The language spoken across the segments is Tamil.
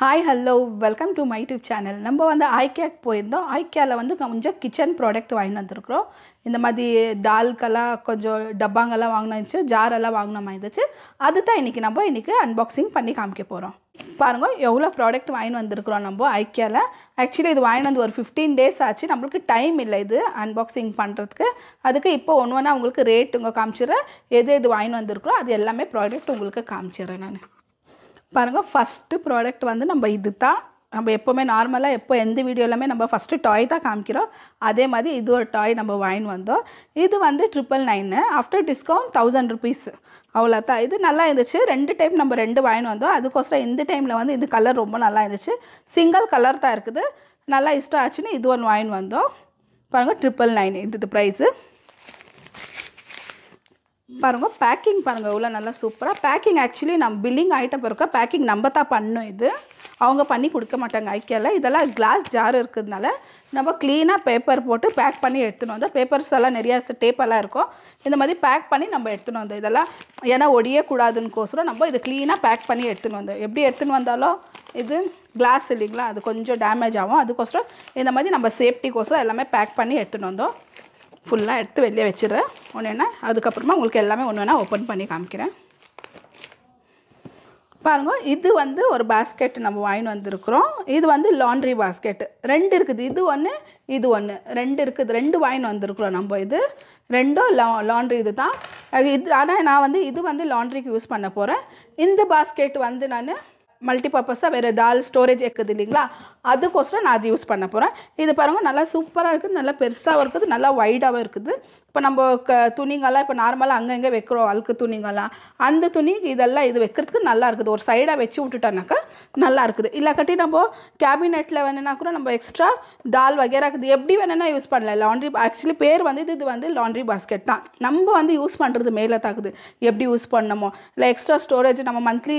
hi hello welcome to my YouTube channel நம்ம வந்து ஐகேக்கு போயிருந்தோம் ஐகேவில் வந்து கொஞ்சம் கிச்சன் ப்ராடக்ட் வாங்கிட்டு வந்திருக்கிறோம் இந்த மாதிரி டால்கெல்லாம் கொஞ்சம் டப்பாங்கெல்லாம் வாங்கினுச்சு ஜாரெல்லாம் வாங்கின மாதிரி இருந்துச்சு அது தான் இன்றைக்கி நம்ம இன்றைக்கி அன்பாக்சிங் பண்ணி காமிக்க போகிறோம் பாருங்கள் எவ்வளோ ப்ராடக்ட் வாங்கிட்டு வந்திருக்கிறோம் நம்ம ஐக்கியாவில் ஆக்சுவலி இது வாங்கிட்டு வந்து ஒரு ஃபிஃப்டீன் டேஸ் ஆச்சு நம்மளுக்கு டைம் இல்லை இது அன்பாக்சிங் பண்ணுறதுக்கு அதுக்கு இப்போ ஒன்று ஒன்றா உங்களுக்கு ரேட் உங்கள் காமிச்சிடுறேன் எது எது வாங்கிட்டு வந்திருக்குறோம் அது எல்லாமே ப்ராடக்ட் உங்களுக்கு காமிச்சிடுறேன் நான் பாருங்கள் ஃபஸ்ட்டு ப்ராடக்ட் வந்து நம்ம இது தான் நம்ம எப்போவுமே நார்மலாக எப்போ எந்த வீடியோலையுமே நம்ம ஃபஸ்ட்டு டாய் தான் காமிக்கிறோம் அதே மாதிரி இது ஒரு டாய் நம்ம வாங்கின்னு வந்தோம் இது வந்து triple nine after discount thousand rupees அவ்வளோ தான் இது நல்லா இருந்துச்சு ரெண்டு டைம் நம்ம ரெண்டு வாங்கின்னு வந்தோம் அதுக்கோசரம் இந்த டைமில் வந்து இது கலர் ரொம்ப நல்லா இருந்துச்சு சிங்கிள் கலர் தான் இருக்குது நல்லா இஷ்டம் ஆச்சுன்னு இது ஒன்று வாங்கின்னு வந்தோம் பாருங்கள் ட்ரிபிள் நைன் இது ப்ரைஸு பாருங்கள் பேக்கிங் பாருங்கள் இவ்வளோ நல்லா சூப்பராக பேக்கிங் ஆக்சுவலி நம்ம பில்லிங் ஐட்டம் இருக்க பேக்கிங் நம்ம தான் பண்ணும் இது அவங்க பண்ணி கொடுக்க மாட்டாங்க ஐக்கியில் இதெல்லாம் கிளாஸ் ஜார் இருக்கிறதுனால நம்ம க்ளீனாக பேப்பர் போட்டு பேக் பண்ணி எடுத்துன்னு வந்தோம் பேப்பர்ஸ் எல்லாம் நிறையா டேப்பெல்லாம் இருக்கும் இந்த மாதிரி பேக் பண்ணி நம்ம எடுத்துன்னு வந்தோம் இதெல்லாம் ஏன்னா ஒடியக்கூடாதுன்னுக்கோசரம் நம்ம இது க்ளீனாக பேக் பண்ணி எடுத்துன்னு வந்தோம் எப்படி எடுத்துன்னு வந்தாலும் இது கிளாஸ் இல்லைங்களா அது கொஞ்சம் டேமேஜ் ஆகும் அதுக்கோசரம் இந்த மாதிரி நம்ம சேஃப்டிக்கோசரம் எல்லாமே பேக் பண்ணி எடுத்துன்னு வந்தோம் ஃபுல்லாக எடுத்து வெளியே வச்சிடுறேன் ஒன்று என்ன அதுக்கப்புறமா உங்களுக்கு எல்லாமே ஒன்று வேணால் ஓப்பன் பண்ணி காமிக்கிறேன் பாருங்கள் இது வந்து ஒரு பாஸ்கெட் நம்ம வாங்கின்னு வந்திருக்கிறோம் இது வந்து லாண்ட்ரி பாஸ்கெட்டு ரெண்டு இருக்குது இது ஒன்று இது ஒன்று ரெண்டு இருக்குது ரெண்டு வாங்கின்னு வந்திருக்குறோம் நம்ம இது ரெண்டும் லா லாண்ட்ரி இது தான் இது ஆனால் நான் வந்து இது வந்து லாண்ட்ரிக்கு யூஸ் பண்ண போகிறேன் இந்த பாஸ்கெட் வந்து நான் மல்டி பர்பஸாக வேறு டால் ஸ்டோரேஜ் இருக்குது இல்லைங்களா அதுக்கோசரம் நான் அது யூஸ் பண்ண போகிறேன் இது பாருங்கள் நல்லா சூப்பராக இருக்குது நல்லா பெருசாகவும் இருக்குது நல்லா வைடாகவும் இருக்குது இப்போ நம்ம க துணிங்கெல்லாம் இப்போ நார்மலாக அங்கங்கே வைக்கிறோம் அழுக்கு துணிங்கெல்லாம் அந்த துணி இதெல்லாம் இது வைக்கிறதுக்கு நல்லா இருக்குது ஒரு சைடாக வச்சு விட்டுட்டோன்னாக்கா நல்லா இருக்குது கட்டி நம்ம கேபினெட்டில் வேணுன்னா கூட நம்ம எக்ஸ்ட்ரா டால் வகையாக இருக்குது எப்படி வேணும்னா யூஸ் பண்ணலாம் லாண்ட்ரி ஆக்சுவலி பேர் வந்து இது இது வந்து லாண்ட்ரி பாஸ்கெட் தான் நம்ம வந்து யூஸ் பண்ணுறது மேலே தாக்குது எப்படி யூஸ் பண்ணமோ இல்லை எக்ஸ்ட்ரா ஸ்டோரேஜ் நம்ம மந்த்லி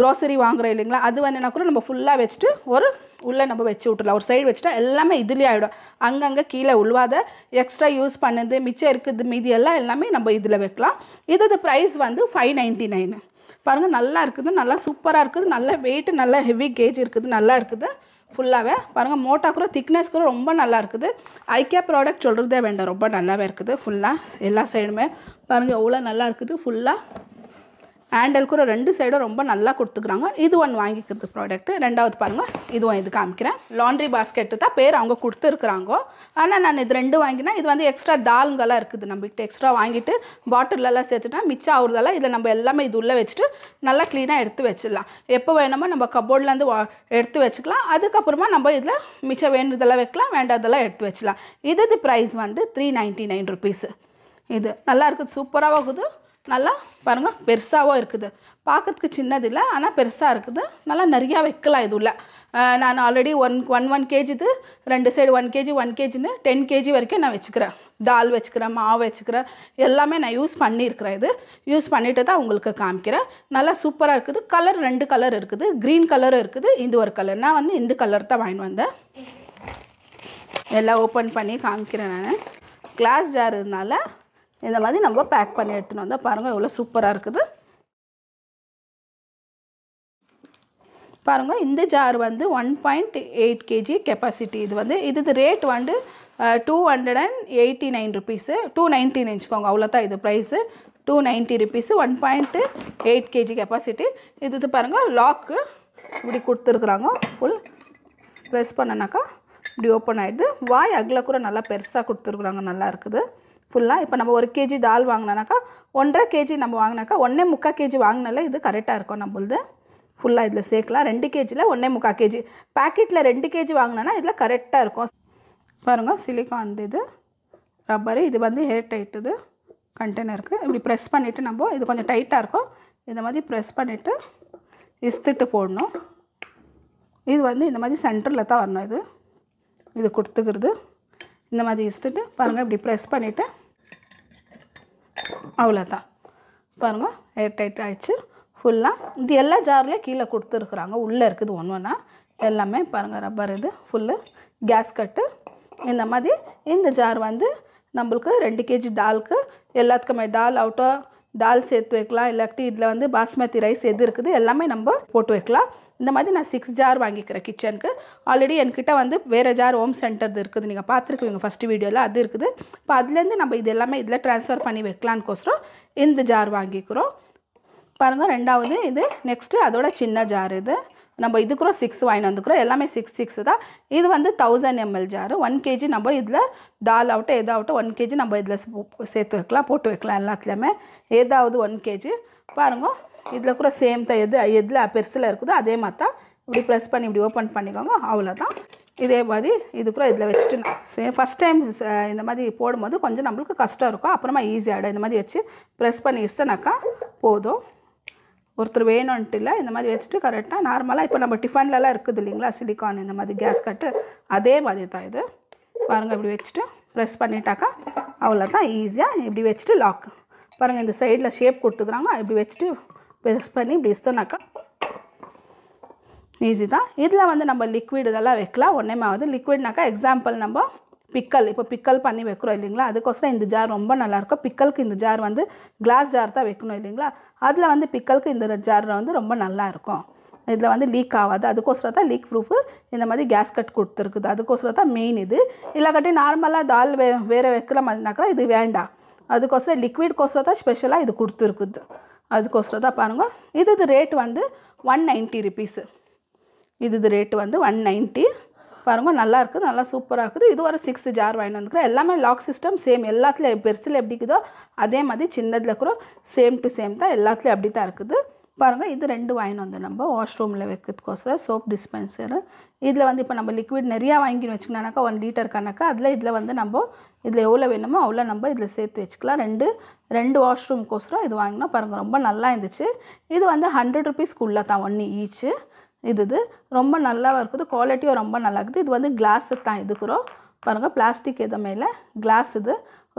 க்ரோசரி வாங்குகிறோம் இல்லைங்களா அது வேணுன்னா கூட நம்ம ஃபுல்லாக வச்சுட்டு ஒரு உள்ளே நம்ம வச்சு விட்டுடலாம் ஒரு சைடு வச்சுட்டா எல்லாமே இதுலேயே ஆகிடும் அங்கங்கே கீழே உள்வாத எக்ஸ்ட்ரா யூஸ் பண்ணுது மிச்சம் இருக்குது மீதி எல்லாம் எல்லாமே நம்ம இதில் வைக்கலாம் இது ப்ரைஸ் வந்து ஃபைவ் நைன்ட்டி நைனு பாருங்கள் நல்லா இருக்குது நல்லா சூப்பராக இருக்குது நல்லா வெயிட்டு நல்லா ஹெவி கேஜ் இருக்குது நல்லா இருக்குது ஃபுல்லாகவே பாருங்கள் மோட்டா கூட திக்னஸ் கூட ரொம்ப நல்லா இருக்குது ஐக்கியா ப்ராடக்ட் சொல்கிறதே வேண்டாம் ரொம்ப நல்லாவே இருக்குது ஃபுல்லாக எல்லா சைடுமே பாருங்கள் எவ்வளோ நல்லா இருக்குது ஃபுல்லாக ஹேண்டலுக்கு ஒரு ரெண்டு சைடும் ரொம்ப நல்லா கொடுத்துக்குறாங்க இது ஒன்று வாங்கிக்கிறது ப்ராடக்ட்டு ரெண்டாவது பாருங்கள் இதுவும் இது காமிக்கிறேன் லாண்ட்ரி பாஸ்கெட்டு தான் பேர் அவங்க கொடுத்துருக்குறாங்க ஆனால் நான் இது ரெண்டு வாங்கினேன் இது வந்து எக்ஸ்ட்ரா டாலுங்கெல்லாம் இருக்குது நம்மகிட்ட எக்ஸ்ட்ரா வாங்கிட்டு பாட்டிலெல்லாம் சேர்த்துட்டா மிச்சம் ஆகுறதெல்லாம் இதில் நம்ம எல்லாமே இது உள்ளே வச்சுட்டு நல்லா க்ளீனாக எடுத்து வச்சிடலாம் எப்போ வேணுமோ நம்ம கபோர்ட்லேருந்து எடுத்து வச்சுக்கலாம் அதுக்கப்புறமா நம்ம இதில் மிச்சம் வேணுதெல்லாம் வைக்கலாம் வேண்டாதெல்லாம் எடுத்து வச்சிடலாம் இது ப்ரைஸ் வந்து த்ரீ நைன்ட்டி நைன் ருபீஸு இது நல்லா இருக்குது சூப்பராக இருக்குது நல்லா பாருங்கள் பெருசாகவும் இருக்குது பார்க்குறதுக்கு சின்னதில்லை ஆனால் பெருசாக இருக்குது நல்லா நிறையா வைக்கலாம் இது உள்ளே நான் already one one one KG இது ரெண்டு சைடு ஒன் கேஜி ஒன் கேஜின்னு டென் கேஜி வரைக்கும் நான் வச்சுக்கிறேன் தால் வச்சுக்கிறேன் மாவு வச்சுக்கிறேன் எல்லாமே நான் யூஸ் பண்ணியிருக்கிறேன் இது யூஸ் பண்ணிட்டு தான் உங்களுக்கு காமிக்கிறேன் நல்லா சூப்பராக இருக்குது கலர் ரெண்டு கலர் இருக்குது க்ரீன் கலரும் இருக்குது இந்த ஒரு கலர் நான் வந்து இந்த கலர் தான் வாங்கிட்டு வந்தேன் எல்லாம் ஓப்பன் பண்ணி காமிக்கிறேன் நான் கிளாஸ் ஜார் இருந்தால இந்த மாதிரி நம்ம பேக் பண்ணி எடுத்துன்னு வந்தால் பாருங்கள் எவ்வளோ சூப்பராக இருக்குது பாருங்கள் இந்த ஜார் வந்து one point eight KG capacity இது வந்து இது ரேட் வந்து two hundred and eighty nine rupees two நைன்ட்டின்னு வச்சுக்கோங்க அவ்வளோ தான் இது price two ninety rupees one point eight KG capacity இது இது பாருங்கள் லாக்கு இப்படி கொடுத்துருக்குறாங்க ஃபுல் ப்ரெஸ் பண்ணனாக்கா இப்படி ஓப்பன் ஆகிடுது வாய் அகில கூட நல்லா பெருசாக கொடுத்துருக்குறாங்க நல்லா இருக்குது ஃபுல்லாக இப்போ நம்ம ஒரு கேஜி தால் வாங்கினோனாக்கா ஒன்றரை கேஜி நம்ம வாங்கினாக்கா ஒன்றே முக்கால் கேஜி வாங்கினால இது கரெக்டாக இருக்கும் நம்மளது ஃபுல்லாக இதில் சேர்க்கலாம் ரெண்டு கேஜியில் ஒன்றே முக்கால் கேஜி பேக்கெட்டில் ரெண்டு கேஜி வாங்கினோன்னா இதில் கரெக்டாக இருக்கும் பாருங்கள் சிலிக்கான் அந்த இது ரப்பரு இது வந்து ஹேர் டைட்டுது கண்டெய்னருக்கு இப்படி ப்ரெஸ் பண்ணிவிட்டு நம்ம இது கொஞ்சம் டைட்டாக இருக்கும் இந்த மாதிரி ப்ரெஸ் பண்ணிவிட்டு இஸ்த்துட்டு போடணும் இது வந்து இந்த மாதிரி சென்டரில் தான் வரணும் இது இது கொடுத்துக்கிறது இந்த மாதிரி இஸ்திட்டு பாருங்கள் இப்படி ப்ரெஸ் பண்ணிவிட்டு அவ்வளோதான் பாருங்கள் ஏர் டைட் ஆகிடுச்சு ஃபுல்லாக இது எல்லா ஜார்லேயும் கீழே கொடுத்துருக்குறாங்க உள்ளே இருக்குது ஒன்று ஒன்றா எல்லாமே பாருங்கள் ரப்பர் இது ஃபுல்லு கேஸ் கட்டு இந்த மாதிரி இந்த ஜார் வந்து நம்மளுக்கு ரெண்டு கேஜி டாலுக்கு எல்லாத்துக்குமே டால் அவுட்டோ தால் சேர்த்து வைக்கலாம் இல்லாட்டி இதில் வந்து பாஸ்மதி ரைஸ் எது இருக்குது எல்லாமே நம்ம போட்டு வைக்கலாம் இந்த மாதிரி நான் சிக்ஸ் ஜார் வாங்கிக்கிறேன் கிச்சனுக்கு ஆல்ரெடி என்கிட்ட வந்து வேறு ஜார் ஹோம் சென்டர் இருக்குது நீங்கள் பார்த்துருக்குவீங்க ஃபஸ்ட்டு வீடியோவில் அது இருக்குது இப்போ அதுலேருந்து நம்ம இது எல்லாமே இதில் ட்ரான்ஸ்ஃபர் பண்ணி வைக்கலான்னுக்கோசரம் இந்த ஜார் வாங்கிக்கிறோம் பாருங்கள் ரெண்டாவது இது நெக்ஸ்ட்டு அதோட சின்ன ஜார் இது நம்ம இதுக்குறோம் சிக்ஸ் வாங்கி வந்துக்கிறோம் எல்லாமே சிக்ஸ் சிக்ஸ் தான் இது வந்து thousand ML jar one KG நம்ம இதில் டால் ஆகட்டும் எதாகட்டும் ஒன் கேஜி நம்ம இதில் சேர்த்து வைக்கலாம் போட்டு வைக்கலாம் எல்லாத்துலேயுமே ஏதாவது ஒன் கேஜி பாருங்க இதில் கூட சேம் தான் எது எதில் பெருசில் இருக்குதோ அதே மாதிரி தான் இப்படி ப்ரெஸ் பண்ணி இப்படி ஓப்பன் பண்ணிக்கோங்க அவ்வளோதான் இதே மாதிரி இது கூட இதில் வச்சுட்டு ஃபஸ்ட் டைம் இந்த மாதிரி போடும்போது கொஞ்சம் நம்மளுக்கு கஷ்டம் இருக்கும் அப்புறமா ஈஸியாகிடும் இந்த மாதிரி வச்சு ப்ரெஸ் பண்ணி வச்சுனாக்கா போதும் ஒருத்தர் வேணும்ன்ட்டு இல்லை இந்த மாதிரி வச்சுட்டு கரெக்டாக நார்மலாக இப்போ நம்ம டிஃபன்லலாம் இருக்குது இல்லைங்களா சிலிக்கான் இந்த மாதிரி கேஸ் கட்டு அதே மாதிரி தான் இது பாருங்கள் இப்படி வச்சுட்டு ப்ரெஸ் பண்ணிட்டாக்கா அவ்வளோ தான் ஈஸியாக இப்படி வச்சுட்டு லாக் பாருங்கள் இந்த சைடில் ஷேப் கொடுத்துக்குறாங்க இப்படி வச்சுட்டு ப்ரெஸ் பண்ணி இப்படி இஸ்தோனாக்கா ஈஸி தான் இதில் வந்து நம்ம லிக்விட் இதெல்லாம் வைக்கலாம் ஒன்றேமாவது லிக்விட்னாக்கா எக்ஸாம்பிள் நம்ம பிக்கல் இப்போ பிக்கல் பண்ணி வைக்கிறோம் இல்லைங்களா அதுக்கோசரம் இந்த ஜார் ரொம்ப நல்லாயிருக்கும் பிக்கலுக்கு இந்த ஜார் வந்து கிளாஸ் ஜார் தான் வைக்கணும் இல்லைங்களா அதில் வந்து பிக்கலுக்கு இந்த ஜார் வந்து ரொம்ப நல்லாயிருக்கும் இதில் வந்து லீக் ஆகாது அதுக்கோசரம் தான் லீக் ப்ரூஃபு இந்த மாதிரி கேஸ் கட் கொடுத்துருக்குது அதுக்கோசரம் தான் மெயின் இது இல்லாக்கட்டி நார்மலாக தால் வே வேறு வைக்கிற மாதிரினாக்கா இது வேண்டாம் அதுக்கோசரம் கோசரம் தான் ஸ்பெஷலாக இது கொடுத்துருக்குது அதுக்கோசரம் தான் பாருங்கள் இது இது ரேட் வந்து ஒன் நைன்ட்டி ருபீஸு இது இது ரேட்டு வந்து ஒன் நைன்ட்டி பாருங்கள் நல்லா இருக்குது நல்லா சூப்பராக இருக்குது இது ஒரு சிக்ஸ் ஜார் வாங்கிட்டு வந்துக்கிறேன் எல்லாமே லாக் சிஸ்டம் சேம் எல்லாத்துலேயும் பெருசில் எப்படி இருக்குதோ அதே மாதிரி சின்னதில் கூட சேம் டு சேம் தான் எல்லாத்துலேயும் அப்படி தான் இருக்குது பாருங்கள் இது ரெண்டு வாங்கின்னு வந்தோம் நம்ம வாஷ்ரூமில் வைக்கிறதுக்கோசரம் சோப் டிஸ்பென்சரு இதில் வந்து இப்போ நம்ம லிக்விட் நிறையா வாங்கின்னு வச்சுக்கணுனாக்கா ஒன் லீட்டர் கணக்கா அதில் இதில் வந்து நம்ம இதில் எவ்வளோ வேணுமோ அவ்வளோ நம்ம இதில் சேர்த்து வச்சுக்கலாம் ரெண்டு ரெண்டு வாஷ்ரூம்க்கோசரம் இது வாங்கினோம் பாருங்கள் ரொம்ப நல்லா இருந்துச்சு இது வந்து ஹண்ட்ரட் ருபீஸ்க்குள்ளே தான் ஒன்று ஈச்சு இது இது ரொம்ப நல்லா இருக்குது குவாலிட்டியும் ரொம்ப நல்லா இருக்குது இது வந்து கிளாஸு தான் இதுக்குறோம் பாருங்கள் பிளாஸ்டிக் இது மேலே கிளாஸ் இது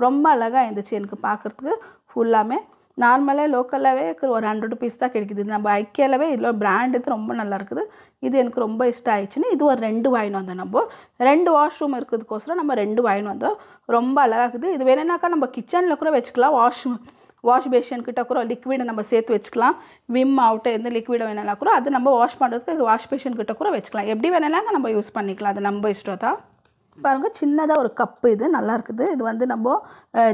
ரொம்ப அழகாக இருந்துச்சு எனக்கு பார்க்குறதுக்கு ஃபுல்லாமே நார்மலாக லோக்கலாகவே ஒரு ஹண்ட்ரட் ருபீஸ் தான் கிடைக்குது நம்ம ஐக்கியாலவே இதில் பிராண்ட் இது ரொம்ப நல்லா இருக்குது இது எனக்கு ரொம்ப இஷ்டம் ஆயிடுச்சுன்னு இது ஒரு ரெண்டு வாங்கினு வந்தோம் நம்ம ரெண்டு வாஷ்ரூம் இருக்கிறதுக்கோசரம் நம்ம ரெண்டு வாங்கினு வந்தோம் ரொம்ப அழகாக இருக்குது இது வேணுனாக்கா நம்ம கிச்சனில் கூட வச்சுக்கலாம் வாஷ்ரூம் வாஷ் கிட்ட கூட லிக்விடை நம்ம சேர்த்து வச்சுக்கலாம் விம் அவுட்டு எந்த லிக்விடை வேணாலும் கூட அது நம்ம வாஷ் பண்ணுறதுக்கு வாஷ் கிட்ட கூட வச்சுக்கலாம் எப்படி வேணாலும் நம்ம யூஸ் பண்ணிக்கலாம் அது நம்ம இஷ்டம் பாருங்கள் சின்னதாக ஒரு கப்பு இது நல்லா இருக்குது இது வந்து நம்ம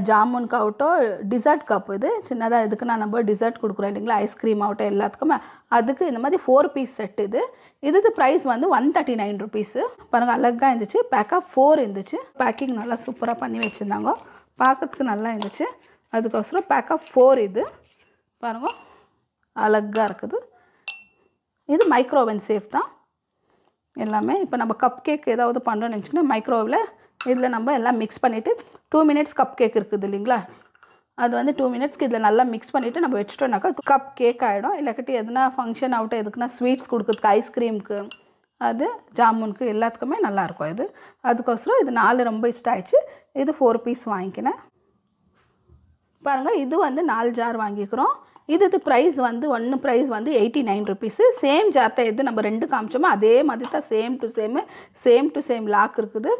ஜாமுன் ஆகட்டும் டிசர்ட் கப் இது சின்னதாக இதுக்கு நான் நம்ம டிசர்ட் கொடுக்குறோம் இல்லைங்களா ஐஸ்கிரீம் ஆகட்டும் எல்லாத்துக்குமே அதுக்கு இந்த மாதிரி ஃபோர் பீஸ் செட் இது இது ப்ரைஸ் வந்து ஒன் தேர்ட்டி நைன் ருபீஸு பாருங்கள் அழகாக இருந்துச்சு பேக்காக ஃபோர் இருந்துச்சு பேக்கிங் நல்லா சூப்பராக பண்ணி வச்சுருந்தாங்க பார்க்கறதுக்கு நல்லா இருந்துச்சு அதுக்கோசரம் பேக் ஆஃப் ஃபோர் இது பாருங்கள் அழகாக இருக்குது இது மைக்ரோவன் சேஃப் தான் எல்லாமே இப்போ நம்ம கப் கேக் ஏதாவது பண்ணுறோன்னு நினச்சிங்கன்னா மைக்ரோவில் இதில் நம்ம எல்லாம் மிக்ஸ் பண்ணிவிட்டு டூ மினிட்ஸ் கப் கேக் இருக்குது இல்லைங்களா அது வந்து டூ மினிட்ஸ்க்கு இதில் நல்லா மிக்ஸ் பண்ணிவிட்டு நம்ம வச்சிட்டோம்னாக்கா கப் கேக் ஆகிடும் இல்லாக்கட்டி எதுனா ஃபங்க்ஷன் ஆகட்டும் எதுக்குன்னா ஸ்வீட்ஸ் கொடுக்குறதுக்கு ஐஸ்கிரீமுக்கு அது ஜாமுனுக்கு எல்லாத்துக்குமே நல்லாயிருக்கும் இது அதுக்கோசரம் இது நாலு ரொம்ப இஷ்டம் ஆயிடுச்சு இது ஃபோர் பீஸ் வாங்கிக்கினேன் பாருங்கள் இது வந்து நாலு ஜார் வாங்கிக்கிறோம் இது ப்ரைஸ் வந்து ஒன்று ப்ரைஸ் வந்து எயிட்டி நைன் ருபீஸு சேம் ஜாத்தை எது நம்ம ரெண்டு காமிச்சோமோ அதே மாதிரி தான் same to same same to same lock இருக்குது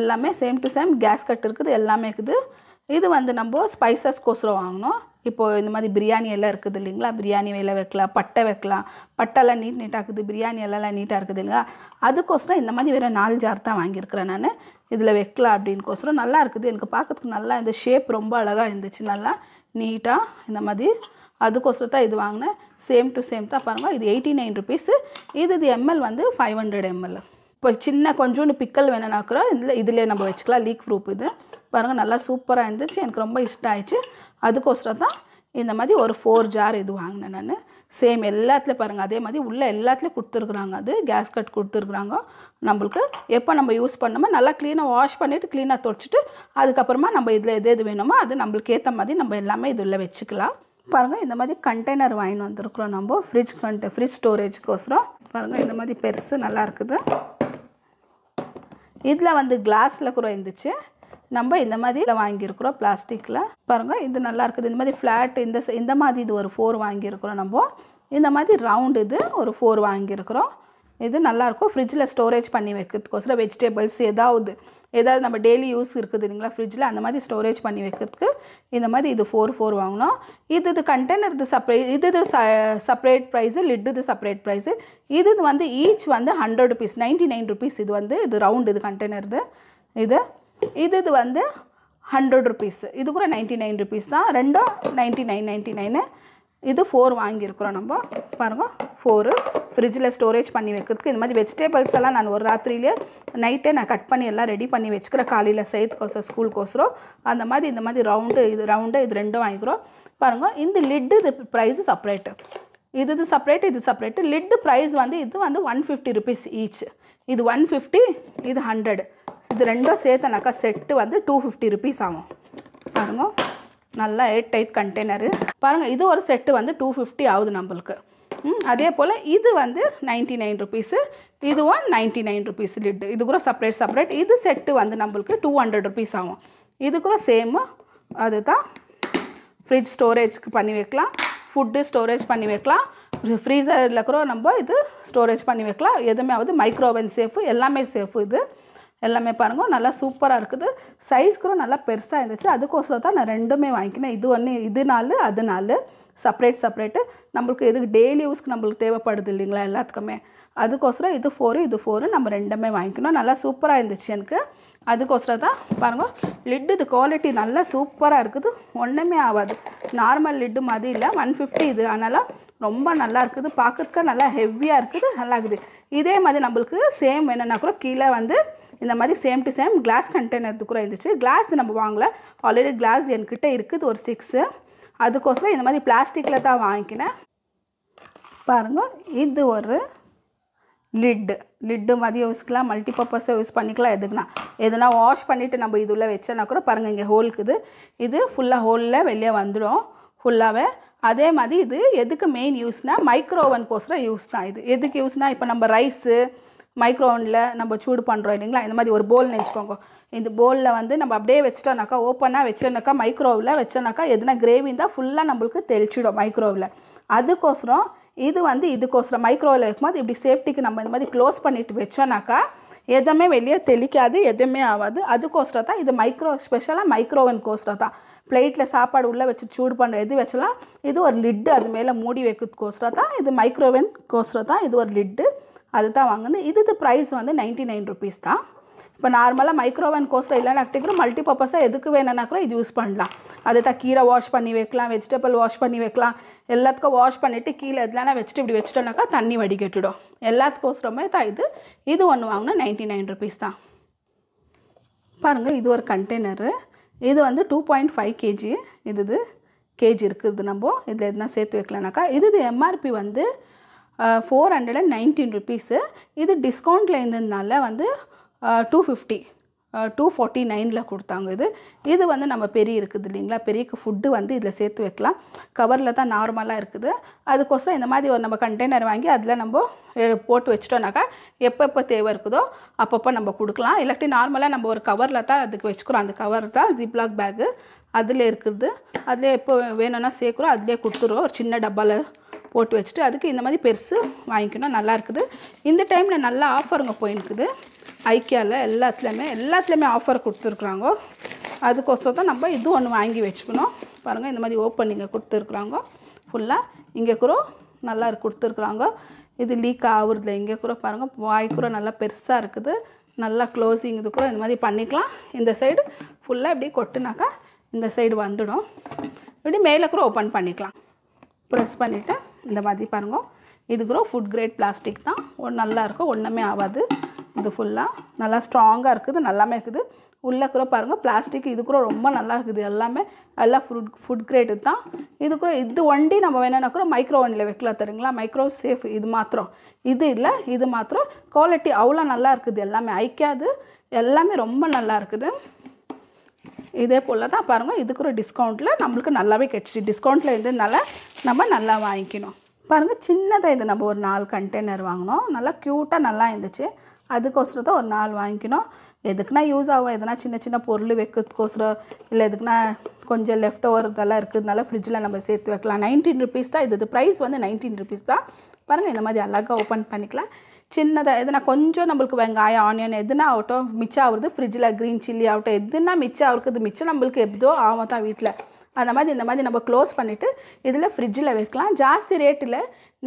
எல்லாமே சேம் டு சேம் கேஸ் கட் இருக்குது எல்லாமே இருக்குது இது வந்து நம்ம ஸ்பைசஸ் கோசரம் வாங்கினோம் இப்போது இந்த மாதிரி பிரியாணி எல்லாம் இருக்குது இல்லைங்களா பிரியாணி வேலை வைக்கலாம் பட்டை வைக்கலாம் பட்டெல்லாம் நீட் நீட்டாக இருக்குது பிரியாணி எல்லாம் நீட்டாக இருக்குது இல்லைங்களா அதுக்கோசரம் இந்த மாதிரி வேறு நாலு ஜார் தான் வாங்கியிருக்கிறேன் நான் இதில் வைக்கலாம் அப்படின்னுக்கோசரம் நல்லா இருக்குது எனக்கு பார்க்கறதுக்கு நல்லா இந்த ஷேப் ரொம்ப அழகாக இருந்துச்சு நல்லா நீட்டாக இந்த மாதிரி அதுக்கோசரம் தான் இது வாங்கினேன் சேம் டு சேம் தான் பாருங்கள் இது எயிட்டி நைன் ருபீஸு இது இது எம்எல் வந்து ஃபைவ் ஹண்ட்ரட் எம்எல் இப்போ சின்ன கொஞ்சோண்டு பிக்கல் வேணும்னாக்குறோம் இதில் இதிலே நம்ம வச்சுக்கலாம் லீக் ப்ரூப் இது பாருங்கள் நல்லா சூப்பராக இருந்துச்சு எனக்கு ரொம்ப இஷ்டம் ஆயிடுச்சு அதுக்கோசரம் தான் இந்த மாதிரி ஒரு ஃபோர் ஜார் இது வாங்கினேன் நான் சேம் எல்லாத்துலேயும் பாருங்கள் அதே மாதிரி உள்ளே எல்லாத்துலேயும் கொடுத்துருக்குறாங்க அது கேஸ் கட் கொடுத்துருக்குறாங்க நம்மளுக்கு எப்போ நம்ம யூஸ் பண்ணோமோ நல்லா க்ளீனாக வாஷ் பண்ணிவிட்டு க்ளீனாக தொடச்சிட்டு அதுக்கப்புறமா நம்ம இதில் எது எது வேணுமோ அது நம்மளுக்கு ஏற்ற மாதிரி நம்ம எல்லாமே இதில் வச்சுக்கலாம் பாருங்கள் இந்த மாதிரி கண்டெய்னர் வாங்கின்னு வந்திருக்குறோம் நம்ம ஃப்ரிட்ஜ் கண்ட் ஃப்ரிட்ஜ் ஸ்டோரேஜ்க்கோசரம் பாருங்கள் இந்த மாதிரி பெருசு நல்லா இருக்குது இதில் வந்து கிளாஸில் கூட இருந்துச்சு நம்ம இந்த மாதிரி வாங்கியிருக்கிறோம் பிளாஸ்டிக்கில் பாருங்கள் இது நல்லா இருக்குது இந்த மாதிரி ஃப்ளாட் இந்த இந்த மாதிரி இது ஒரு ஃபோர் வாங்கியிருக்கிறோம் நம்ம இந்த மாதிரி ரவுண்டு இது ஒரு ஃபோர் வாங்கியிருக்கிறோம் இது நல்லாயிருக்கும் ஃப்ரிட்ஜில் ஸ்டோரேஜ் பண்ணி வைக்கிறதுக்கோசரம் வெஜிடபிள்ஸ் ஏதாவது ஏதாவது நம்ம டெய்லி யூஸ் இருக்குது இல்லைங்களா ஃப்ரிட்ஜில் அந்த மாதிரி ஸ்டோரேஜ் பண்ணி வைக்கிறதுக்கு இந்த மாதிரி இது ஃபோர் ஃபோர் வாங்கினோம் இது இது கண்டெய்னர் இது சப்ரே இது இது செப்பரேட் ப்ரைஸு லிட்டு இது செப்பரேட் ப்ரைஸு இது வந்து ஈச் வந்து hundred rupees ninety nine rupees இது வந்து இது ரவுண்ட் இது கண்டெய்னர் இது இது இது இது வந்து ஹண்ட்ரட் ருபீஸ் இது கூட நைன்ட்டி நைன் ருபீஸ் தான் ரெண்டும் நைன்ட்டி நைன் நைன்ட்டி நைனு இது ஃபோர் வாங்கியிருக்கிறோம் நம்ம பாருங்கள் ஃபோரு ஃப்ரிட்ஜில் ஸ்டோரேஜ் பண்ணி வைக்கிறதுக்கு இந்த மாதிரி வெஜிடேபிள்ஸ் எல்லாம் நான் ஒரு ராத்திரியிலே நைட்டே நான் கட் பண்ணி எல்லாம் ரெடி பண்ணி வச்சுக்கிறேன் காலையில் சேர்த்துக்கோசம் ஸ்கூலுக்கோசரம் அந்த மாதிரி இந்த மாதிரி ரவுண்டு இது ரவுண்டு இது ரெண்டும் வாங்கிக்கிறோம் பாருங்கள் இந்த லிட்டு இது ப்ரைஸு செப்பரேட்டு இது இது செப்பரேட் இது செப்பரேட்டு லிட்டு ப்ரைஸ் வந்து இது வந்து ஒன் ஃபிஃப்டி ருபீஸ் ஈச் இது ஒன் ஃபிஃப்டி இது ஹண்ட்ரட் இது ரெண்டும் சேர்த்தனாக்கா செட்டு வந்து டூ ஃபிஃப்டி ருபீஸ் ஆகும் பாருங்க நல்லா ஏட் டைட் கண்டெய்னரு பாருங்கள் இது ஒரு செட்டு வந்து டூ ஃபிஃப்டி ஆகுது நம்மளுக்கு அதே போல் இது வந்து நைன்ட்டி நைன் ருபீஸு இதுவும் நைன்ட்டி நைன் ருபீஸ் லிட்டு இது கூட செப்பரேட் செப்பரேட் இது செட்டு வந்து நம்மளுக்கு டூ ஹண்ட்ரட் ருபீஸ் ஆகும் இது கூட சேமு அதுதான் ஃப்ரிட்ஜ் ஸ்டோரேஜ்க்கு பண்ணி வைக்கலாம் ஃபுட்டு ஸ்டோரேஜ் பண்ணி வைக்கலாம் ஃப்ரீசரில் கூட நம்ம இது ஸ்டோரேஜ் பண்ணி வைக்கலாம் எதுவுமே ஆகுது மைக்ரோவன் சேஃபு எல்லாமே சேஃபு இது எல்லாமே பாருங்கள் நல்லா சூப்பராக இருக்குது சைஸ் கூட நல்லா பெருசாக இருந்துச்சு அதுக்கோசரம் தான் நான் ரெண்டுமே வாங்கிக்கினேன் இது ஒன்று இது நாள் அது நாள் செப்பரேட் செப்பரேட்டு நம்மளுக்கு எதுக்கு டெய்லி யூஸ்க்கு நம்மளுக்கு தேவைப்படுது இல்லைங்களா எல்லாத்துக்குமே அதுக்கோசரம் இது ஃபோரு இது ஃபோரு நம்ம ரெண்டுமே வாங்கிக்கணும் நல்லா சூப்பராக இருந்துச்சு எனக்கு அதுக்கோசரம் தான் பாருங்கள் லிட்டு இது குவாலிட்டி நல்லா சூப்பராக இருக்குது ஒன்றுமே ஆகாது நார்மல் லிட்டு மாதிரி இல்லை ஒன் ஃபிஃப்டி இது அதனால் ரொம்ப நல்லா இருக்குது பார்க்கறதுக்கு நல்லா ஹெவியாக இருக்குது நல்லா இருக்குது இதே மாதிரி நம்மளுக்கு சேம் என்னென்னா கூட கீழே வந்து இந்த மாதிரி same to same glass container கூட இருந்துச்சு கிளாஸ் நம்ம வாங்கல ஆல்ரெடி கிளாஸ் என்கிட்ட இருக்குது ஒரு சிக்ஸு அதுக்கோசரம் இந்த மாதிரி பிளாஸ்டிக்கில் தான் வாங்கிக்கினேன் பாருங்கள் இது ஒரு லிட்டு லிட்டு மாதிரி யூஸ்க்கலாம் மல்டி பர்பஸை யூஸ் பண்ணிக்கலாம் எதுக்குன்னா எதுனா வாஷ் பண்ணிவிட்டு நம்ம இது உள்ளே வச்சோன்னா கூட பாருங்கள் இங்கே ஹோல்க்குது இது ஃபுல்லாக ஹோலில் வெளியே வந்துடும் ஃபுல்லாகவே அதே மாதிரி இது எதுக்கு மெயின் யூஸ்னால் மைக்ரோவன் கோசரம் யூஸ் தான் இது எதுக்கு யூஸ்னால் இப்போ நம்ம ரைஸு மைக்ரோவனில் நம்ம சூடு பண்ணுறோம் இல்லைங்களா இந்த மாதிரி ஒரு போல் நினச்சிக்கோங்க இந்த போலில் வந்து நம்ம அப்படியே வச்சிட்டோம்னாக்கா ஓப்பனாக வச்சோம்னாக்கா மைக்ரோவில் வச்சோம்னாக்கா எதுனா கிரேவி தான் ஃபுல்லாக நம்மளுக்கு தெளிச்சிடும் மைக்ரோவில் அதுக்கோசரம் இது வந்து இதுக்கோசரம் மைக்ரோவில் வைக்கும்போது இப்படி சேஃப்டிக்கு நம்ம இந்த மாதிரி க்ளோஸ் பண்ணிட்டு வச்சோம்னாக்கா எதுவுமே வெளியே தெளிக்காது எதுவுமே ஆகாது அதுக்கோசரம் தான் இது மைக்ரோ ஸ்பெஷலாக மைக்ரோவன் கோசரம் தான் பிளேட்டில் சாப்பாடு உள்ளே வச்சு சூடு பண்ணுற எது வச்சலாம் இது ஒரு லிட்டு அது மேலே மூடி வைக்கிறதுக்கோசரம் தான் இது மைக்ரோவன் கோசரம் தான் இது ஒரு லிட்டு அது தான் வாங்குது இது ப்ரைஸ் வந்து நைன்ட்டி நைன் ருபீஸ் தான் இப்போ நார்மலாக மைக்ரோவன் கோஸ்டில் இல்லைனாக்கிட்டு கூட மல்டி பர்பஸாக எதுக்கு வேணும்னா கூட இது யூஸ் பண்ணலாம் அது தான் கீரை வாஷ் பண்ணி வைக்கலாம் வெஜிடபிள் வாஷ் பண்ணி வைக்கலாம் எல்லாத்துக்கும் வாஷ் பண்ணிவிட்டு கீழே எதுலாம் வச்சுட்டு இப்படி வச்சுட்டோம்னாக்கா தண்ணி வடிகட்டிடும் எல்லாத்துக்கோசரமே தான் இது இது ஒன்று வாங்கினா நைன்ட்டி நைன் ருபீஸ் தான் பாருங்கள் இது ஒரு கண்டெய்னரு இது வந்து டூ பாயிண்ட் ஃபைவ் கேஜி இது கேஜி இருக்குது நம்ம இதில் எதுனா சேர்த்து வைக்கலனாக்கா இது எம்ஆர்பி வந்து four hundred and nineteen rupees இது டிஸ்கவுண்ட்டில் இருந்ததுனால வந்து டூ ஃபிஃப்டி டூ ஃபார்ட்டி நைனில் கொடுத்தாங்க இது இது வந்து நம்ம பெரிய இருக்குது இல்லைங்களா பெரியக்கு ஃபுட்டு வந்து இதில் சேர்த்து வைக்கலாம் கவரில் தான் நார்மலாக இருக்குது அதுக்கோசரம் இந்த மாதிரி ஒரு நம்ம கண்டெய்னர் வாங்கி அதில் நம்ம போட்டு எப்போ எப்பப்போ தேவை இருக்குதோ அப்பப்போ நம்ம கொடுக்கலாம் இல்லாட்டி நார்மலாக நம்ம ஒரு கவரில் தான் அதுக்கு வச்சுக்கிறோம் அந்த கவர் தான் ஜிப்லாக் பேக்கு அதில் இருக்குது அதில் எப்போ வேணும்னா சேர்க்குறோம் அதிலே கொடுத்துருவோம் ஒரு சின்ன டப்பாவில் போட்டு வச்சுட்டு அதுக்கு இந்த மாதிரி பெருசு வாங்கிக்கணும் நல்லா இருக்குது இந்த டைமில் நல்லா ஆஃபருங்க போயிருக்குது ஐக்கியாவில் எல்லாத்துலேயுமே எல்லாத்துலேயுமே ஆஃபர் கொடுத்துருக்குறாங்க அதுக்கோசரம் தான் நம்ம இது ஒன்று வாங்கி வச்சுக்கணும் பாருங்கள் இந்த மாதிரி ஓப்பன் இங்கே கொடுத்துருக்குறாங்க ஃபுல்லாக இங்கே கூட நல்லா கொடுத்துருக்குறாங்க இது லீக் ஆகுறதுல இங்கே கூட பாருங்கள் வாய் கூட நல்லா பெருசாக இருக்குது நல்லா க்ளோஸிங் இது கூட இந்த மாதிரி பண்ணிக்கலாம் இந்த சைடு ஃபுல்லாக இப்படி கொட்டுனாக்கா இந்த சைடு வந்துடும் இப்படி மேலே கூட ஓப்பன் பண்ணிக்கலாம் ப்ரெஸ் பண்ணிவிட்டு இந்த மாதிரி பாருங்கள் இது கூட ஃபுட் கிரேட் பிளாஸ்டிக் தான் நல்லா இருக்கும் ஒன்றுமே ஆகாது இது ஃபுல்லாக நல்லா ஸ்ட்ராங்காக இருக்குது நல்லாமே இருக்குது உள்ளே கூட பாருங்கள் பிளாஸ்டிக் இது கூட ரொம்ப நல்லா இருக்குது எல்லாமே எல்லாம் ஃபுட் ஃபுட் கிரேடு தான் இது கூட இது ஒண்டி நம்ம வேணும்னா கூட மைக்ரோ ஒன்னில் வைக்கலாம் தருங்களா மைக்ரோ சேஃப் இது மாத்திரம் இது இல்லை இது மாத்திரம் குவாலிட்டி அவ்வளோ நல்லா இருக்குது எல்லாமே ஐக்காது எல்லாமே ரொம்ப நல்லா இருக்குது இதே போல் தான் பாருங்கள் இதுக்கு ஒரு டிஸ்கவுண்ட்டில் நம்மளுக்கு நல்லாவே கிடச்சிச்சு டிஸ்கவுண்ட்டில் இருந்ததுனால நம்ம நல்லா வாங்கிக்கணும் பாருங்கள் சின்னதாக இது நம்ம ஒரு நாலு கண்டெய்னர் வாங்கினோம் நல்லா க்யூட்டாக நல்லா இருந்துச்சு அதுக்கோசரம் தான் ஒரு நாள் வாங்கிக்கணும் எதுக்குனா யூஸ் ஆகும் எதுனா சின்ன சின்ன பொருள் வைக்கிறதுக்கோசரம் இல்லை எதுக்குனா கொஞ்சம் லெஃப்ட் ஓவர் இதெல்லாம் இருக்குதுனால ஃப்ரிட்ஜில் நம்ம சேர்த்து வைக்கலாம் நைன்டீன் ருபீஸ் தான் இது ப்ரைஸ் வந்து நைன்டீன் ருபீஸ் தான் பாருங்கள் இந்த மாதிரி அழகாக ஓப்பன் பண்ணிக்கலாம் சின்னதாக எதுனா கொஞ்சம் நம்மளுக்கு வெங்காயம் ஆனியன் எதுனா ஆகட்டும் மிச்சம் ஆகுறது ஃப்ரிட்ஜில் க்ரீன் சில்லி ஆகட்டும் எதுனா மிச்சம் ஆகுறது மிச்சம் நம்மளுக்கு எப்படியோ ஆகும் தான் வீட்டில் அந்த மாதிரி இந்த மாதிரி நம்ம க்ளோஸ் பண்ணிவிட்டு இதில் ஃப்ரிட்ஜில் வைக்கலாம் ஜாஸ்தி ரேட்டில்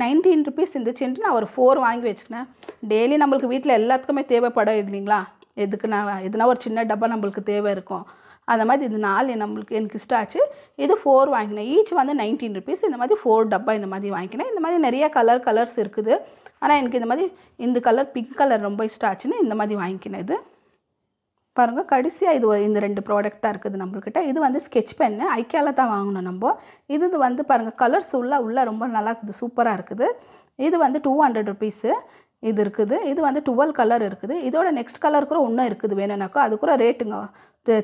நைன்டீன் ருபீஸ் இருந்துச்சுன்ட்டு நான் ஒரு ஃபோர் வாங்கி வச்சுக்கினேன் டெய்லி நம்மளுக்கு வீட்டில் எல்லாத்துக்குமே தேவைப்படும் இல்லைங்களா எதுக்கு நான் எதுனா ஒரு சின்ன டப்பா நம்மளுக்கு தேவை இருக்கும் அந்த மாதிரி இது நாலு நம்மளுக்கு எனக்கு இஷ்டம் ஆச்சு இது ஃபோர் வாங்கினேன் ஈச் வந்து நைன்டீன் ருபீஸ் இந்த மாதிரி ஃபோர் டப்பா இந்த மாதிரி வாங்கினேன் இந்த மாதிரி நிறைய கலர் கலர்ஸ் இருக்குது ஆனால் எனக்கு இந்த மாதிரி இந்த கலர் பிங்க் கலர் ரொம்ப இஷ்டம் ஆச்சுன்னு இந்த மாதிரி வாங்கிக்கினேன் இது பாருங்கள் கடைசியாக இது இந்த ரெண்டு ப்ராடக்டாக இருக்குது நம்மள்கிட்ட இது வந்து ஸ்கெச் பென்னு ஐக்கியாவில் தான் வாங்கினோம் நம்ம இது இது வந்து பாருங்கள் கலர்ஸ் உள்ள உள்ளே ரொம்ப நல்லா இருக்குது சூப்பராக இருக்குது இது வந்து டூ ஹண்ட்ரட் ருபீஸு இது இருக்குது இது வந்து டுவெல் கலர் இருக்குது இதோட நெக்ஸ்ட் கலர் கூட இன்னும் இருக்குது வேணும்னாக்கா அது கூட ரேட்டுங்க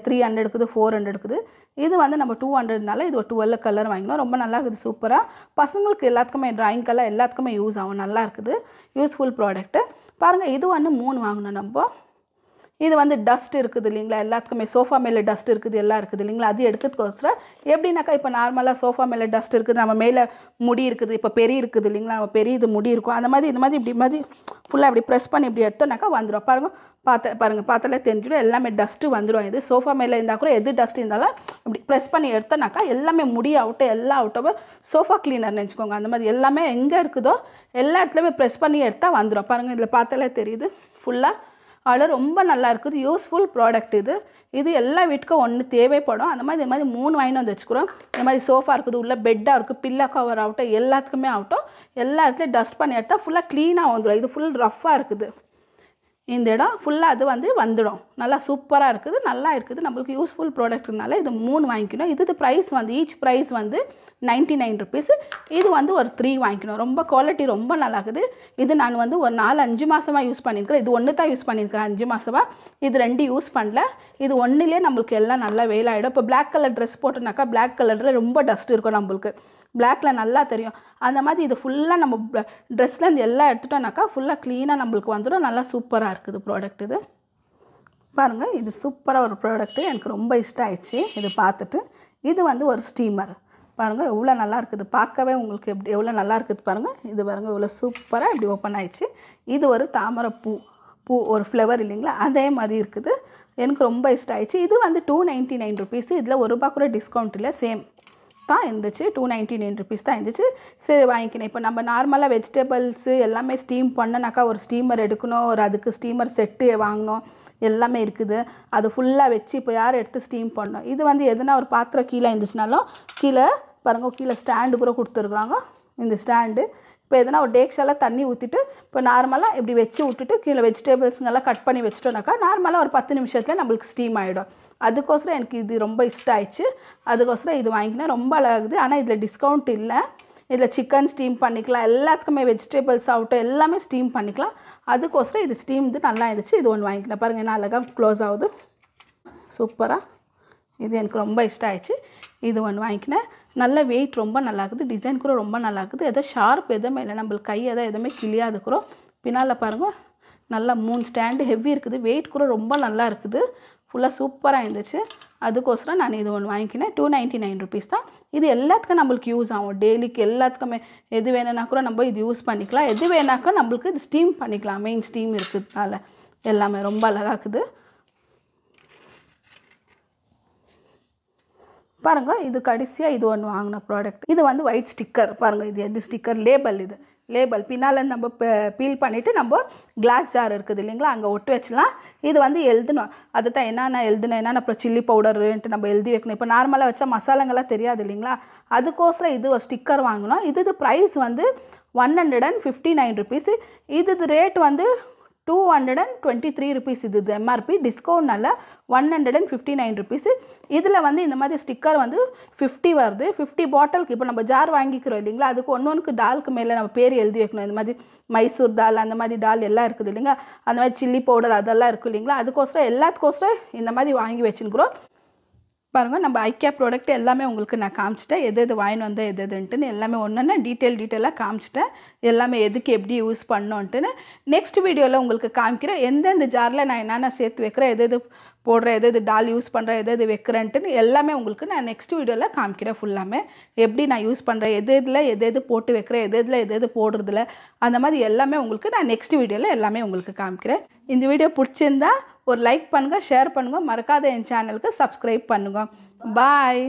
த்ரீ ஹண்ட்ரட் இருக்குது ஃபோர் ஹண்ட்ரட் இருக்குது இது வந்து நம்ம டூ ஹண்ட்ரட்னால இது ஒரு டுவெல் கலர் வாங்கினோம் ரொம்ப நல்லா இருக்குது சூப்பராக பசங்களுக்கு எல்லாத்துக்குமே ட்ராயிங் கலர் எல்லாத்துக்குமே யூஸ் ஆகும் நல்லா இருக்குது யூஸ்ஃபுல் ப்ராடக்ட்டு பாருங்கள் இது ஒன்று மூணு வாங்கினோம் நம்ம இது வந்து டஸ்ட் இருக்குது இல்லைங்களா எல்லாத்துக்குமே சோஃபா மேலே டஸ்ட் இருக்குது எல்லாம் இருக்குது இல்லைங்களா அது எடுக்கிறதுக்கோசரம் எப்படின்னாக்கா இப்போ நார்மலாக சோஃபா மேலே டஸ்ட் இருக்குது நம்ம மேலே முடி இருக்குது இப்போ பெரிய இருக்குது இல்லைங்களா நம்ம பெரிய இது முடி இருக்கும் அந்த மாதிரி இது மாதிரி இப்படி மாதிரி ஃபுல்லாக இப்படி ப்ரெஸ் பண்ணி இப்படி எடுத்தோம்னாக்கா வந்துடும் பாருங்கள் பார்த்த பாருங்கள் பார்த்தாலே தெரிஞ்சிடும் எல்லாமே டஸ்ட்டு வந்துடும் இது சோஃபா மேலே இருந்தால் கூட எது டஸ்ட் இருந்தாலும் இப்படி ப்ரெஸ் பண்ணி எடுத்தோம்னாக்கா எல்லாமே முடி அவுட்டு எல்லா அவுட்டோ சோஃபா கிளீனர் நினச்சிக்கோங்க அந்த மாதிரி எல்லாமே எங்கே இருக்குதோ எல்லா இடத்துலையுமே ப்ரெஸ் பண்ணி எடுத்தால் வந்துடும் பாருங்கள் இதில் பார்த்தாலே தெரியுது ஃபுல்லாக அதில் ரொம்ப நல்லா இருக்குது யூஸ்ஃபுல் ப்ராடக்ட் இது இது எல்லா வீட்டுக்கும் ஒன்று தேவைப்படும் அந்த மாதிரி இது மாதிரி மூணு வாங்கி வந்து வச்சுக்கிறோம் இந்த மாதிரி சோஃபா இருக்குது உள்ளே பெட்டாக இருக்குது பில்லா கவர் ஆகட்டும் எல்லாத்துக்குமே ஆகட்டும் எல்லா இடத்துலையும் டஸ்ட் பண்ணி எடுத்தால் ஃபுல்லாக க்ளீனாக வந்துடும் இது ஃபுல் ரஃப்பாக இருக்குது இந்த இடம் ஃபுல்லாக அது வந்து வந்துடும் நல்லா சூப்பராக இருக்குது நல்லா இருக்குது நம்மளுக்கு யூஸ்ஃபுல் ப்ராடக்ட்னால இது மூணு வாங்கிக்கணும் இது ப்ரைஸ் வந்து ஈச் ப்ரைஸ் வந்து நைன்ட்டி நைன் ருபீஸ் இது வந்து ஒரு த்ரீ வாங்கிக்கணும் ரொம்ப குவாலிட்டி ரொம்ப நல்லா இருக்குது இது நான் வந்து ஒரு நாலு அஞ்சு மாதமாக யூஸ் பண்ணியிருக்கிறேன் இது ஒன்று தான் யூஸ் பண்ணியிருக்கிறேன் அஞ்சு மாதமாக இது ரெண்டு யூஸ் பண்ணல இது ஒன்றுலேயே நம்மளுக்கு எல்லாம் நல்லா வெயிலாகிடும் இப்போ பிளாக் கலர் ட்ரெஸ் போட்டோம்னாக்கா பிளாக் கலரில் ரொம்ப டஸ்ட் இருக்கும் நம்மளுக்கு பிளாக்ல நல்லா தெரியும் அந்த மாதிரி இது ஃபுல்லாக நம்ம ட்ரெஸ்லேருந்து எல்லாம் எடுத்துட்டோம்னாக்கா ஃபுல்லாக க்ளீனாக நம்மளுக்கு வந்துடும் நல்லா சூப்பராக இருக்குது ப்ராடக்ட் இது பாருங்கள் இது சூப்பராக ஒரு ப்ராடக்ட்டு எனக்கு ரொம்ப இஷ்டம் ஆயிடுச்சு இது பார்த்துட்டு இது வந்து ஒரு ஸ்டீமர் பாருங்கள் எவ்வளோ நல்லா இருக்குது பார்க்கவே உங்களுக்கு எப்படி எவ்வளோ நல்லா இருக்குது பாருங்கள் இது பாருங்கள் இவ்வளோ சூப்பராக இப்படி ஓப்பன் ஆயிடுச்சு இது ஒரு தாமரை பூ பூ ஒரு ஃப்ளவர் இல்லைங்களா அதே மாதிரி இருக்குது எனக்கு ரொம்ப இஷ்டம் ஆயிடுச்சு இது வந்து டூ நைன்ட்டி நைன் ருபீஸ் இதில் ஒரு ரூபா கூட டிஸ்கவுண்ட் இல்லை சேம் தான் இருந்துச்சு டூ நைன்ட்டி நைன் ருபீஸ் தான் இருந்துச்சு சரி வாங்கிக்கினேன் இப்போ நம்ம நார்மலாக வெஜிடபிள்ஸு எல்லாமே ஸ்டீம் பண்ணனாக்கா ஒரு ஸ்டீமர் எடுக்கணும் ஒரு அதுக்கு ஸ்டீமர் செட்டு வாங்கணும் எல்லாமே இருக்குது அது ஃபுல்லாக வச்சு இப்போ யார் எடுத்து ஸ்டீம் பண்ணோம் இது வந்து எதுனா ஒரு பாத்திரம் கீழே இருந்துச்சுனாலும் கீழே பாருங்கள் கீழே ஸ்டாண்டு கூட கொடுத்துருக்குறாங்க இந்த ஸ்டாண்டு இப்போ எதனா ஒரு டேக்ஷாவில் தண்ணி ஊற்றிட்டு இப்போ நார்மலாக இப்படி வச்சு விட்டுட்டு கீழே வெஜிடபிள்ஸுங்கெல்லாம் கட் பண்ணி வச்சிட்டோம்னாக்கா நார்மலாக ஒரு பத்து நிமிஷத்தில் நம்மளுக்கு ஸ்டீம் ஆகிடும் அதுக்கோசரம் எனக்கு இது ரொம்ப இஷ்டம் ஆயிடுச்சு அதுக்கோசரம் இது வாங்கினேன் ரொம்ப அழகுது ஆனால் இதில் டிஸ்கவுண்ட் இல்லை இதில் சிக்கன் ஸ்டீம் பண்ணிக்கலாம் எல்லாத்துக்குமே வெஜிடபிள்ஸ் ஆகட்டும் எல்லாமே ஸ்டீம் பண்ணிக்கலாம் அதுக்கோசரம் இது ஸ்டீம் நல்லா இருந்துச்சு இது ஒன்று வாங்கிக்கலாம் பாருங்கள் என்ன அழகாக க்ளோஸ் ஆகுது சூப்பராக இது எனக்கு ரொம்ப இஷ்டம் ஆயிடுச்சு இது ஒன்று வாங்கிக்கினேன் நல்ல வெயிட் ரொம்ப நல்லாக்குது டிசைன் கூட ரொம்ப நல்லாக்குது ஏதோ ஷார்ப் எதுவுமே இல்லை நம்மளுக்கு கை ஏதோ எதுவுமே இருக்கிறோம் பின்னால் பாருங்கள் நல்லா மூணு ஸ்டாண்டு ஹெவி இருக்குது வெயிட் கூட ரொம்ப நல்லா இருக்குது ஃபுல்லாக சூப்பராக இருந்துச்சு அதுக்கோசரம் நான் இது ஒன்று வாங்கிக்கினேன் டூ நைன்ட்டி நைன் ருபீஸ் தான் இது எல்லாத்துக்கும் நம்மளுக்கு யூஸ் ஆகும் டெய்லிக்கு எல்லாத்துக்குமே எது வேணுன்னா கூட நம்ம இது யூஸ் பண்ணிக்கலாம் எது வேணாக்கா நம்மளுக்கு இது ஸ்டீம் பண்ணிக்கலாம் மெயின் ஸ்டீம் இருக்கிறதுனால எல்லாமே ரொம்ப அழகாக இருக்குது பாருங்கள் இது கடைசியாக இது ஒன்று வாங்கின ப்ராடக்ட் இது வந்து ஒயிட் ஸ்டிக்கர் பாருங்கள் இது எட்டு ஸ்டிக்கர் லேபல் இது லேபல் பின்னால் நம்ம பீல் பண்ணிவிட்டு நம்ம கிளாஸ் ஜார் இருக்குது இல்லைங்களா அங்கே ஒட்டு வச்சலாம் இது வந்து எழுதணும் அதை தான் என்னென்ன எழுதுணும் என்னென்ன அப்புறம் சில்லி பவுடருன்ட்டு நம்ம எழுதி வைக்கணும் இப்போ நார்மலாக வச்சா மசாலாங்கள்லாம் தெரியாது இல்லைங்களா அதுக்கோசரம் இது ஒரு ஸ்டிக்கர் வாங்கினோம் இது ப்ரைஸ் வந்து one hundred and fifty nine rupees இது ரேட் வந்து two hundred and twenty three rupees இது எம்ஆர்பி டிஸ்கவுண்ட்னால one hundred and fifty nine rupees இதில் வந்து இந்த மாதிரி ஸ்டிக்கர் வந்து ஃபிஃப்டி வருது ஃபிஃப்டி பாட்டிலுக்கு இப்போ நம்ம ஜார் வாங்கிக்கிறோம் இல்லைங்களா அதுக்கு ஒன்று ஒன்றுக்கு டாலுக்கு மேலே நம்ம பேர் எழுதி வைக்கணும் இந்த மாதிரி மைசூர் தால் அந்த மாதிரி டால் எல்லாம் இருக்குது இல்லைங்களா அந்த மாதிரி சில்லி பவுடர் அதெல்லாம் இருக்குது இல்லைங்களா அதுக்கோசரம் எல்லாத்துக்கோசரம் இந்த மாதிரி வாங்கி வச்சுருக்குறோம் பாருங்கள் நம்ம ஐக்கியா ப்ராடக்ட் எல்லாமே உங்களுக்கு நான் காமிச்சிட்டேன் எது எது வாயின் வந்தோம் எது எதுன்ட்டுன்னு எல்லாமே ஒன்றுன்னா டீட்டெயில் டீட்டெயிலாக காமிச்சிட்டேன் எல்லாமே எதுக்கு எப்படி யூஸ் பண்ணோன்ட்டுன்னு நெக்ஸ்ட் வீடியோவில் உங்களுக்கு காமிக்கிறேன் எந்தெந்த ஜாரில் நான் என்னென்ன சேர்த்து வைக்கிறேன் எது எது போடுறேன் எது எது டால் யூஸ் பண்ணுறேன் எது எது வைக்கிறேன்ட்டுன்னு எல்லாமே உங்களுக்கு நான் நெக்ஸ்ட் வீடியோவில் காமிக்கிறேன் ஃபுல்லாமே எப்படி நான் யூஸ் பண்ணுறேன் எது இதில் எது எது போட்டு வைக்கிறேன் எது இதில் எது எது போடுறதில்ல அந்த மாதிரி எல்லாமே உங்களுக்கு நான் நெக்ஸ்ட் வீடியோவில் எல்லாமே உங்களுக்கு காமிக்கிறேன் இந்த வீடியோ பிடிச்சிருந்தா ஒரு லைக் பண்ணுங்கள் ஷேர் பண்ணுங்கள் மறக்காத என் சேனலுக்கு சப்ஸ்கிரைப் பண்ணுங்கள் பாய்